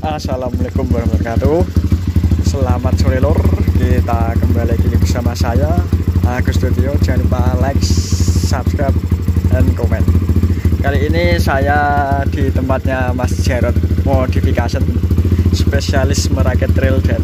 Assalamualaikum warahmatullahi wabarakatuh Selamat sore lor Kita kembali lagi bersama saya Agus Studio Jangan lupa like, subscribe, dan komen Kali ini saya di tempatnya Mas Jarod Modification Spesialis merakit trail dan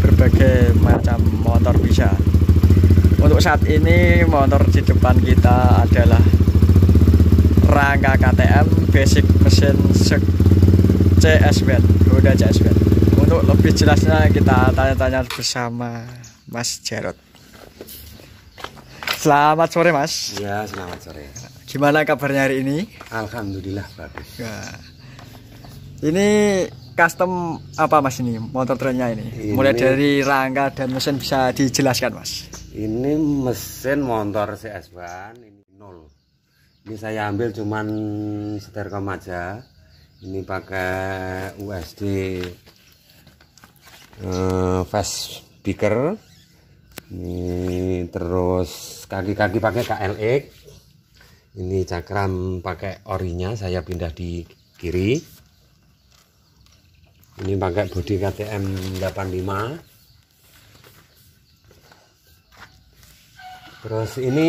berbagai macam motor bisa Untuk saat ini motor di depan kita adalah rangka KTM basic mesin CSBET udah CSBET untuk lebih jelasnya kita tanya-tanya bersama Mas Jarod Selamat sore Mas Ya selamat sore Gimana kabarnya hari ini? Alhamdulillah bagus nah, Ini custom apa Mas ini motor trennya ini? ini Mulai dari rangka dan mesin bisa dijelaskan Mas Ini mesin motor CS1 ini nol Ini saya ambil cuman setir aja ini pakai USD uh, eh, fast speaker ini terus kaki-kaki pakai KLX e. ini cakram pakai orinya saya pindah di kiri ini pakai bodi KTM 85 Terus ini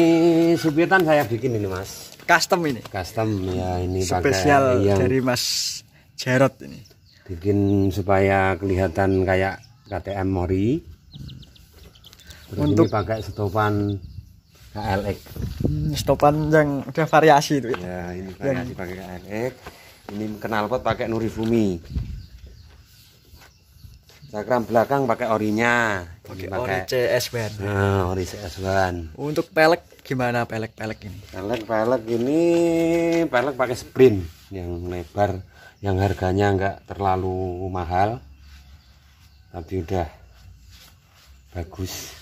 supitan saya bikin ini mas custom ini custom ya ini spesial pakai yang dari Mas Jarot ini bikin supaya kelihatan kayak KTM Mori Terus untuk ini pakai stopan KLX hmm, stopan yang ada variasi itu ya ini variasi yang... pakai KLX ini knalpot pakai Nurifumi cakram belakang pakai orinya pakai, pakai ori CS1 nah, ori CS1 untuk pelek gimana pelek-pelek ini? Pelek-pelek ini pelek pakai sprint yang lebar, yang harganya nggak terlalu mahal, tapi udah bagus.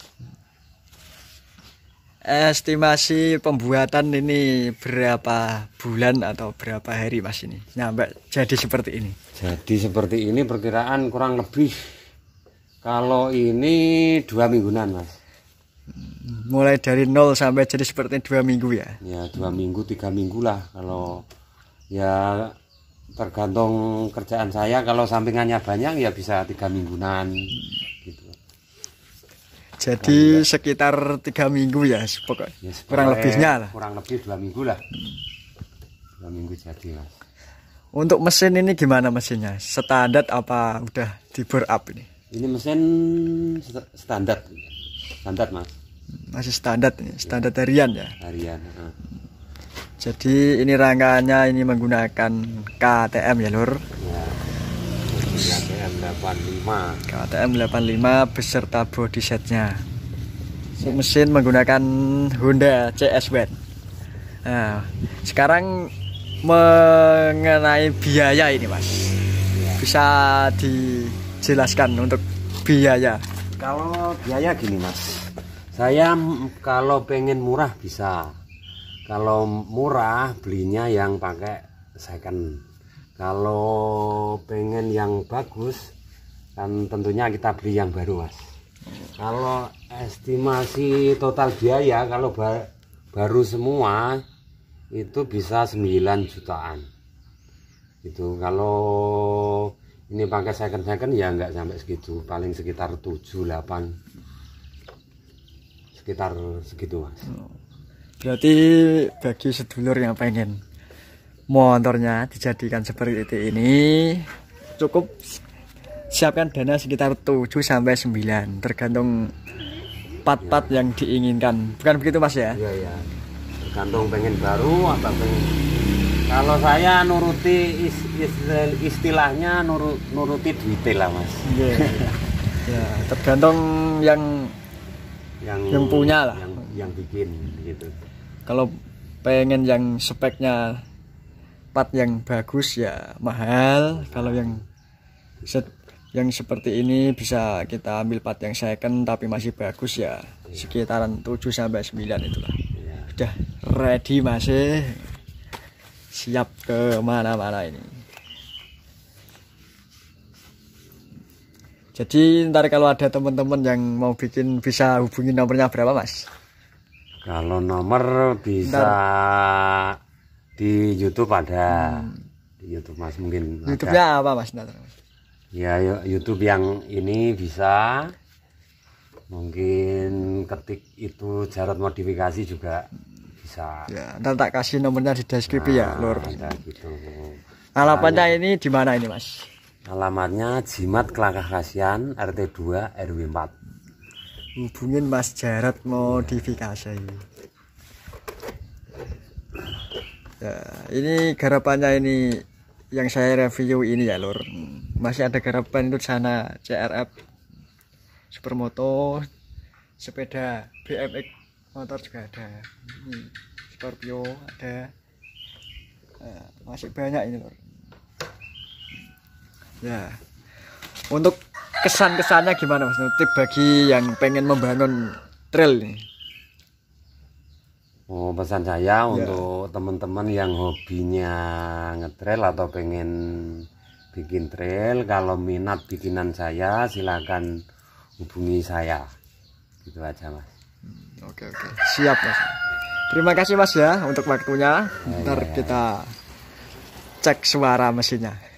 Estimasi pembuatan ini berapa bulan atau berapa hari mas ini? Nyampe jadi seperti ini? Jadi seperti ini perkiraan kurang lebih kalau ini dua mingguan mas mulai dari nol sampai jadi seperti dua minggu ya ya dua minggu tiga minggu lah kalau ya tergantung kerjaan saya kalau sampingannya banyak ya bisa tiga mingguan gitu jadi nah, iya. sekitar tiga minggu ya pokok ya, kurang lebihnya lah kurang lebih dua minggu lah dua minggu jadi mas untuk mesin ini gimana mesinnya standar apa udah di up ini ini mesin standar standar mas masih standar standar harian ya harian uh. jadi ini rangkanya ini menggunakan KTM ya lur ya. KTM 85 KTM 85 beserta body setnya mesin menggunakan Honda CS Band nah, sekarang mengenai biaya ini mas ya. bisa dijelaskan untuk biaya kalau biaya gini mas saya kalau pengen murah bisa. Kalau murah belinya yang pakai second. Kalau pengen yang bagus kan tentunya kita beli yang baru, Mas. Kalau estimasi total biaya kalau ba baru semua itu bisa 9 jutaan. Itu kalau ini pakai second second ya nggak sampai segitu, paling sekitar 7 8 sekitar segitu mas oh. berarti bagi sedulur yang pengen motornya dijadikan seperti ini cukup siapkan dana sekitar 7 sampai 9 tergantung part-part ya. yang diinginkan bukan begitu mas ya iya iya tergantung pengen baru atau pengen kalau saya nuruti istilahnya nur, nuruti duit lah mas yeah. ya tergantung yang yang yang punya lah yang, yang bikin gitu kalau pengen yang speknya part yang bagus ya mahal nah. kalau yang set yang seperti ini bisa kita ambil part yang second tapi masih bagus ya iya. sekitaran 7 sampai 9 itulah ya. udah ready masih siap ke mana-mana ini Jadi ntar kalau ada teman-teman yang mau bikin bisa hubungi nomornya berapa mas? Kalau nomor bisa ntar. di YouTube ada. Hmm. Di YouTube mas mungkin. YouTube-nya apa mas? Ntar. Ya YouTube yang ini bisa. Mungkin ketik itu jarot modifikasi juga bisa. Ya, ntar tak kasih nomornya di deskripsi ya, nah, ya, lur. Ada gitu. Alapannya nah, ya. ini di mana ini mas? Alamatnya Jimat Kelangkah Kasihan RT 2 RW 4. Hubungin Mas Jarot modifikasi. Ya, ini garapannya ini yang saya review ini ya lur. Masih ada garapan itu sana CRF supermoto, sepeda BMX motor juga ada. Ini Scorpio ada. ya, masih banyak ini lur ya untuk kesan-kesannya gimana mas Nutip bagi yang pengen membangun trail nih oh pesan saya ya. untuk teman-teman yang hobinya ngetrail atau pengen bikin trail kalau minat bikinan saya silahkan hubungi saya gitu aja mas hmm, oke oke siap mas terima kasih mas ya untuk waktunya ya, ntar ya, ya. kita cek suara mesinnya